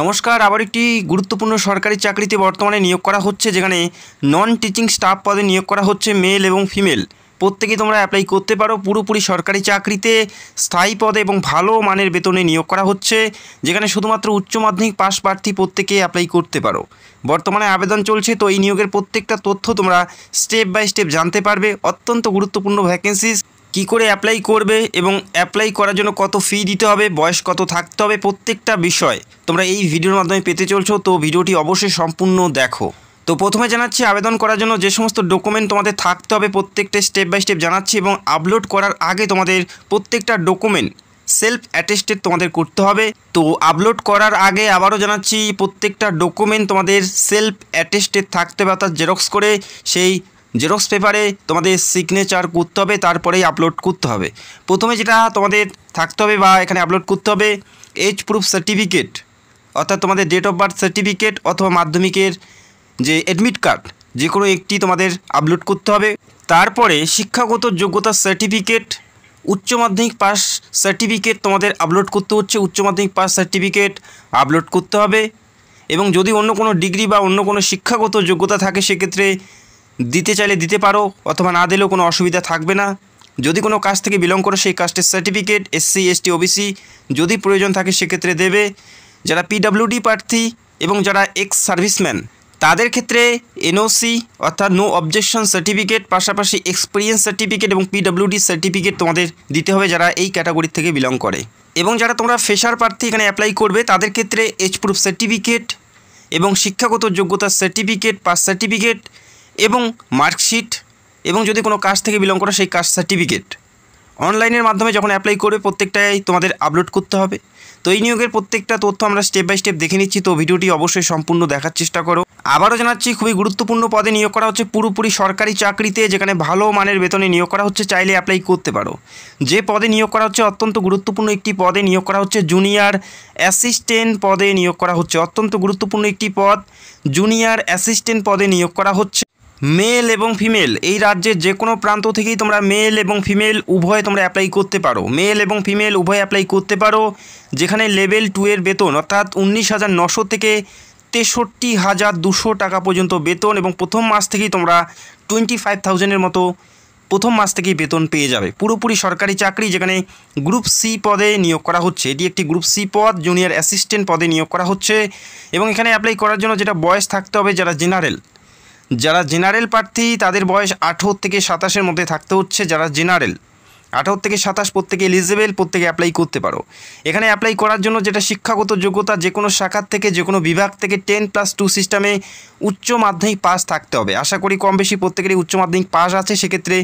নমস্কার আবার একটি গুরুত্বপূর্ণ সরকারি চাকরিতে বর্তমানে নিয়োগ করা হচ্ছে যেখানে নন টিচিং স্টাফ পদে নিয়োগ করা হচ্ছে মেল এবং ফিমেল প্রত্যেকেই তোমরা অ্যাপ্লাই করতে পারো পুরোপুরি সরকারি চাকরিতে স্থায়ী পদে এবং ভালো মানের বেতনে নিয়োগ করা হচ্ছে যেখানে শুধুমাত্র উচ্চ মাধ্যমিক পাশ প্রার্থী প্রত্যেকেই অ্যাপ্লাই করতে পারো বর্তমানে আবেদন চলছে তো এই নিয়োগের প্রত্যেকটা তথ্য তোমরা স্টেপ বাই স্টেপ জানতে পারবে অত্যন্ত গুরুত্বপূর্ণ ভ্যাকেন্সিস কি করে অ্যাপ্লাই করবে এবং অ্যাপ্লাই করার জন্য কত ফি দিতে হবে বয়স কত থাকতে হবে প্রত্যেকটা বিষয় তোমরা এই ভিডিওর মাধ্যমে পেতে চলছো তো ভিডিওটি অবশ্যই সম্পূর্ণ দেখো তো প্রথমে জানাচ্ছি আবেদন করার জন্য যে সমস্ত ডকুমেন্ট তোমাদের থাকতে হবে প্রত্যেকটা স্টেপ বাই স্টেপ জানাচ্ছি এবং আপলোড করার আগে তোমাদের প্রত্যেকটা ডকুমেন্ট সেলফ অ্যাটেস্টেড তোমাদের করতে হবে তো আপলোড করার আগে আবারও জানাচ্ছি প্রত্যেকটা ডকুমেন্ট তোমাদের সেলফ অ্যাটেস্টেড থাকতে হবে অর্থাৎ জেরক্স করে সেই জেরক্স পেপারে তোমাদের সিগনেচার করতে হবে তারপরেই আপলোড করতে হবে প্রথমে যেটা তোমাদের থাকতে হবে বা এখানে আপলোড করতে হবে এজ প্রুফ সার্টিফিকেট অর্থাৎ তোমাদের ডেট অফ বার্থ সার্টিফিকেট অথবা মাধ্যমিকের যে অ্যাডমিট কার্ড যে কোনো একটি তোমাদের আপলোড করতে হবে তারপরে শিক্ষাগত যোগ্যতা সার্টিফিকেট উচ্চ মাধ্যমিক পাস সার্টিফিকেট তোমাদের আপলোড করতে হচ্ছে উচ্চ মাধ্যমিক পাস সার্টিফিকেট আপলোড করতে হবে এবং যদি অন্য কোনো ডিগ্রি বা অন্য কোনো শিক্ষাগত যোগ্যতা থাকে সেক্ষেত্রে দিতে চাইলে দিতে পারো অথবা না দিলেও কোনো অসুবিধা থাকবে না যদি কোনো কাজ থেকে বিলং করো সেই কাজটির সার্টিফিকেট এসসি এসটি ওবিসি যদি প্রয়োজন থাকে সেক্ষেত্রে দেবে যারা পিডাব্লিউডি প্রার্থী এবং যারা এক্স সার্ভিসম্যান তাদের ক্ষেত্রে এনওসি অর্থাৎ নো অবজেকশন সার্টিফিকেট পাশাপাশি এক্সপিরিয়েন্স সার্টিফিকেট এবং পিডাব্লিউডি সার্টিফিকেট তোমাদের দিতে হবে যারা এই ক্যাটাগরি থেকে বিলং করে এবং যারা তোমরা ফেশার প্রার্থী এখানে অ্যাপ্লাই করবে তাদের ক্ষেত্রে এজ প্রুফ সার্টিফিকেট এবং শিক্ষাগত যোগ্যতা সার্টিফিকেট পাস সার্টিফিকেট এবং মার্কশিট এবং যদি কোনো কাজ থেকে বিলং করো সেই কাজ সার্টিফিকেট অনলাইনের মাধ্যমে যখন অ্যাপ্লাই করবে প্রত্যেকটাই তোমাদের আপলোড করতে হবে তো এই নিয়োগের প্রত্যেকটা তথ্য আমরা স্টেপ বাই স্টেপ দেখে নিচ্ছি তো ভিডিওটি অবশ্যই সম্পূর্ণ দেখার চেষ্টা করো আবারও জানাচ্ছি খুবই গুরুত্বপূর্ণ পদে নিয়োগ করা হচ্ছে পুরোপুরি সরকারি চাকরিতে যেখানে ভালো মানের বেতনে নিয়োগ করা হচ্ছে চাইলে অ্যাপ্লাই করতে পারো যে পদে নিয়োগ করা হচ্ছে অত্যন্ত গুরুত্বপূর্ণ একটি পদে নিয়োগ করা হচ্ছে জুনিয়র অ্যাসিস্ট্যান্ট পদে নিয়োগ করা হচ্ছে অত্যন্ত গুরুত্বপূর্ণ একটি পদ জুনিয়র অ্যাসিস্ট্যান্ট পদে নিয়োগ করা হচ্ছে মেল এবং ফিমেল এই রাজ্যের যে কোনো প্রান্ত থেকেই তোমরা মেল এবং ফিমেল উভয় তোমরা অ্যাপ্লাই করতে পারো মেল এবং ফিমেল উভয় অ্যাপ্লাই করতে পারো যেখানে লেভেল টু এর বেতন অর্থাৎ উনিশ হাজার নশো থেকে তেষট্টি হাজার দুশো টাকা পর্যন্ত বেতন এবং প্রথম মাস থেকেই তোমরা টোয়েন্টি ফাইভ থাউজেন্ডের মতো প্রথম মাস থেকেই বেতন পেয়ে যাবে পুরোপুরি সরকারি চাকরি যেখানে গ্রুপ সি পদে নিয়োগ করা হচ্ছে এটি একটি গ্রুপ সি পদ জুনিয়র অ্যাসিস্ট্যান্ট পদে নিয়োগ করা হচ্ছে এবং এখানে অ্যাপ্লাই করার জন্য যেটা বয়স থাকতে হবে যারা জেনারেল যারা জেনারেল প্রার্থী তাদের বয়স আঠারো থেকে সাতাশের মধ্যে থাকতে হচ্ছে যারা জেনারেল আঠারো থেকে সাতাশ প্রত্যেকে এলিজেবেল প্রত্যেকে অ্যাপ্লাই করতে পারো এখানে অ্যাপ্লাই করার জন্য যেটা শিক্ষাগত যোগ্যতা যে কোনো শাখার থেকে যে কোনো বিভাগ থেকে টেন প্লাস টু সিস্টেমে উচ্চ মাধ্যমিক পাস থাকতে হবে আশা করি কম বেশি প্রত্যেকেরই উচ্চ মাধ্যমিক পাস আছে সেক্ষেত্রে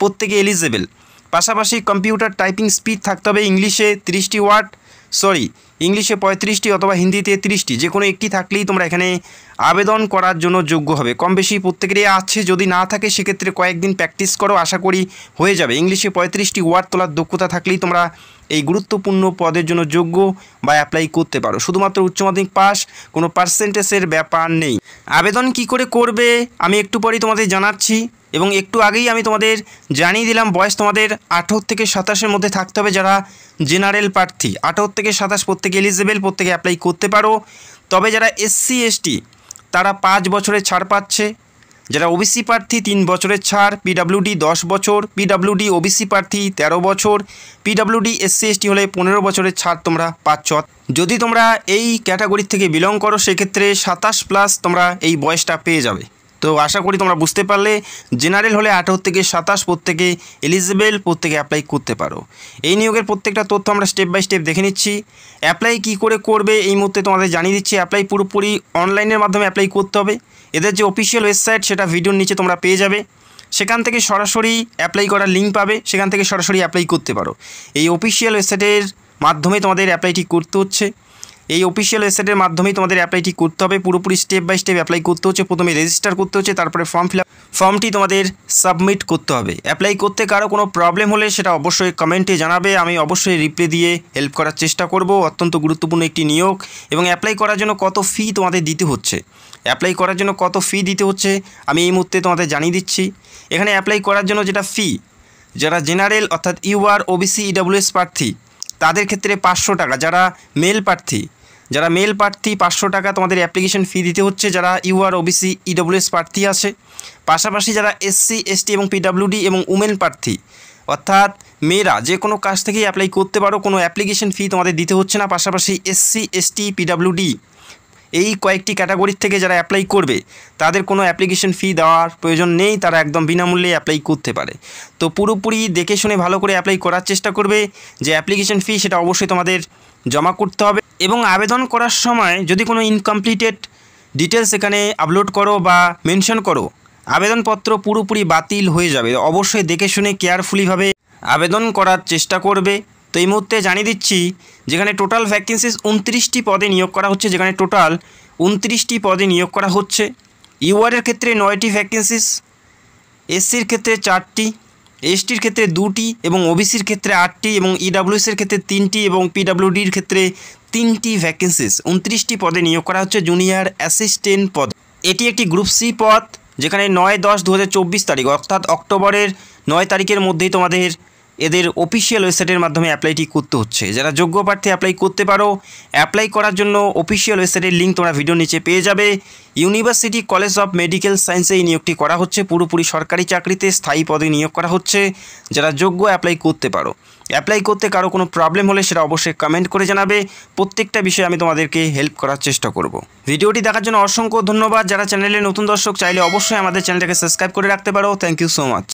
প্রত্যেকে এলিজেবেল পাশাপাশি কম্পিউটার টাইপিং স্পিড থাকতে হবে ইংলিশে তিরিশটি ওয়ার্ড সরি ইংলিশে পঁয়ত্রিশটি অথবা হিন্দিতে তিরিশটি যে কোনো একটি থাকলেই তোমরা এখানে আবেদন করার জন্য যোগ্য হবে কম বেশি প্রত্যেকেরই আছে যদি না থাকে সেক্ষেত্রে কয়েকদিন প্র্যাকটিস করো আশা করি হয়ে যাবে ইংলিশে পঁয়ত্রিশটি ওয়ার্ড তোলার দক্ষতা থাকলেই তোমরা এই গুরুত্বপূর্ণ পদের জন্য যোগ্য বা অ্যাপ্লাই করতে পারো শুধুমাত্র উচ্চ মাধ্যমিক পাস কোনো পার্সেন্টেজের ব্যাপার নেই আবেদন কি করে করবে আমি একটু পরেই তোমাদের জানাচ্ছি এবং একটু আগেই আমি তোমাদের জানিয়ে দিলাম বয়স তোমাদের আঠেরো থেকে সাতাশের মধ্যে থাকতে হবে যারা জেনারেল প্রার্থী আঠেরো থেকে সাতাশ প্রত্যেকে এলিজেবেল প্রত্যেকে অ্যাপ্লাই করতে পারো তবে যারা এসসি এসটি তারা পাঁচ বছরের ছাড় পাচ্ছে যারা ওবিসি প্রার্থী তিন বছরের ছাড় পিডাব্লিউডি দশ বছর পিডাব্লিউডি ওবিসি প্রার্থী ১৩ বছর পিডাব্লিউডি এসসি এসটি হলে পনেরো বছরের ছাড় তোমরা পাচ্ছ যদি তোমরা এই ক্যাটাগরি থেকে বিলং করো সেক্ষেত্রে সাতাশ প্লাস তোমরা এই বয়সটা পেয়ে যাবে তো আশা করি তোমরা বুঝতে পারলে জেনারেল হলে আঠারো থেকে সাতাশ প্রত্যেকে এলিজিবেল প্রত্যেকে অ্যাপ্লাই করতে পারো এই নিয়োগের প্রত্যেকটা তথ্য আমরা স্টেপ বাই স্টেপ দেখে নিচ্ছি অ্যাপ্লাই কি করে করবে এই মুহূর্তে তোমাদের জানিয়ে দিচ্ছি অ্যাপ্লাই পুরোপুরি অনলাইনের মাধ্যমে অ্যাপ্লাই করতে হবে এদের যে অফিসিয়াল ওয়েবসাইট সেটা ভিডিওর নিচে তোমরা পেয়ে যাবে সেখান থেকে সরাসরি অ্যাপ্লাই করার লিঙ্ক পাবে সেখান থেকে সরাসরি অ্যাপ্লাই করতে পারো এই অফিসিয়াল ওয়েবসাইটের মাধ্যমে তোমাদের অ্যাপ্লাইটি করতে হচ্ছে এই অফিসিয়াল ওয়েবসাইটের মাধ্যমেই তোমাদের অ্যাপ্লাইটি করতে হবে পুরোপুরি স্টেপ বাই স্টেপ অ্যাপ্লাই করতে হচ্ছে প্রথমে রেজিস্টার করতে হচ্ছে তারপরে ফর্ম ফিল ফর্মটি তোমাদের সাবমিট করতে হবে অ্যাপ্লাই করতে কারো কোনো প্রবলেম হলে সেটা অবশ্যই কমেন্টে জানাবে আমি অবশ্যই রিপ্লাই দিয়ে হেল্প করার চেষ্টা করব অত্যন্ত গুরুত্বপূর্ণ একটি নিয়োগ এবং অ্যাপ্লাই করার জন্য কত ফি তোমাদের দিতে হচ্ছে অ্যাপ্লাই করার জন্য কত ফি দিতে হচ্ছে আমি এই মুহূর্তে তোমাদের জানিয়ে দিচ্ছি এখানে অ্যাপ্লাই করার জন্য যেটা ফি যারা জেনারেল অর্থাৎ ইউআর ওবিসি ইডাব্লিউএস প্রার্থী তাদের ক্ষেত্রে পাঁচশো টাকা যারা মেল প্রার্থী যারা মেল প্রার্থী পাঁচশো টাকা তোমাদের অ্যাপ্লিকেশন ফি দিতে হচ্ছে যারা ইউআর ওবিসি ইডব্লিউএস প্রার্থী আছে পাশাপাশি যারা এসসি এসটি এবং পিডাব্লিউডি এবং উমেন প্রার্থী অর্থাৎ মেয়েরা যে কোনো কাজ থেকেই অ্যাপ্লাই করতে পারো কোনো অ্যাপ্লিকেশন ফি তোমাদের দিতে হচ্ছে না পাশাপাশি এসসি এসটি পিডাব্লিউডি এই কয়েকটি ক্যাটাগরির থেকে যারা অ্যাপ্লাই করবে তাদের কোনো অ্যাপ্লিকেশন ফি দেওয়ার প্রয়োজন নেই তারা একদম বিনামূল্যে অ্যাপ্লাই করতে পারে তো পুরোপুরি দেখে শুনে ভালো করে অ্যাপ্লাই করার চেষ্টা করবে যে অ্যাপ্লিকেশন ফি সেটা অবশ্যই তোমাদের জমা করতে হবে এবং আবেদন করার সময় যদি কোনো ইনকমপ্লিটেড ডিটেলস এখানে আপলোড করো বা মেনশন করো আবেদনপত্র পুরোপুরি বাতিল হয়ে যাবে অবশ্যই দেখে শুনে কেয়ারফুলিভাবে আবেদন করার চেষ্টা করবে তো এই মুহূর্তে জানিয়ে দিচ্ছি যেখানে টোটাল ভ্যাকেন্সিস উনত্রিশটি পদে নিয়োগ করা হচ্ছে যেখানে টোটাল উনত্রিশটি পদে নিয়োগ করা হচ্ছে ইউআরের ক্ষেত্রে নয়টি ভ্যাকেন্সিস এসসির ক্ষেত্রে চারটি এসটির ক্ষেত্রে দুটি এবং ওবিসির ক্ষেত্রে আটটি এবং ইডাব্লিউসির ক্ষেত্রে তিনটি এবং পিডাব্লিউডির ক্ষেত্রে তিনটি ভ্যাকেন্সিস উনত্রিশটি পদে নিয়োগ করা হচ্ছে জুনিয়র অ্যাসিস্ট্যান্ট পদ এটি একটি গ্রুপ সি পদ যেখানে নয় দশ দু তারিখ অর্থাৎ অক্টোবরের নয় তারিখের মধ্যেই তোমাদের এদের অফিসিয়াল ওয়েবসাইটের মাধ্যমে অ্যাপ্লাইটি করতে হচ্ছে যারা যোগ্য প্রার্থী অ্যাপ্লাই করতে পারো অ্যাপ্লাই করার জন্য অফিসিয়াল ওয়েবসাইটের লিঙ্ক তোমরা ভিডিও নিচে পেয়ে যাবে ইউনিভার্সিটি কলেজ অফ মেডিকেল সায়েন্সে এই নিয়োগটি করা হচ্ছে পুরোপুরি সরকারি চাকরিতে স্থায়ী পদে নিয়োগ করা হচ্ছে যারা যোগ্য অ্যাপ্লাই করতে পারো অ্যাপ্লাই করতে কারো কোনো প্রবলেম হলে সেটা অবশ্যই কমেন্ট করে জানাবে প্রত্যেকটা বিষয়ে আমি তোমাদেরকে হেল্প করার চেষ্টা করব ভিডিওটি দেখার জন্য অসংখ্য ধন্যবাদ যারা চ্যানেলে নতুন দর্শক চাইলে অবশ্যই আমাদের চ্যানেলটাকে সাবস্ক্রাইব করে রাখতে পারো থ্যাংক ইউ সো মাচ